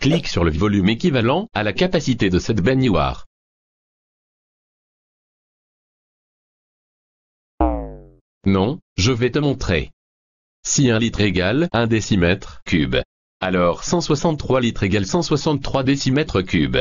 Clique sur le volume équivalent à la capacité de cette baignoire. Non, je vais te montrer. Si 1 litre égale 1 décimètre cube, alors 163 litres égale 163 décimètres cubes.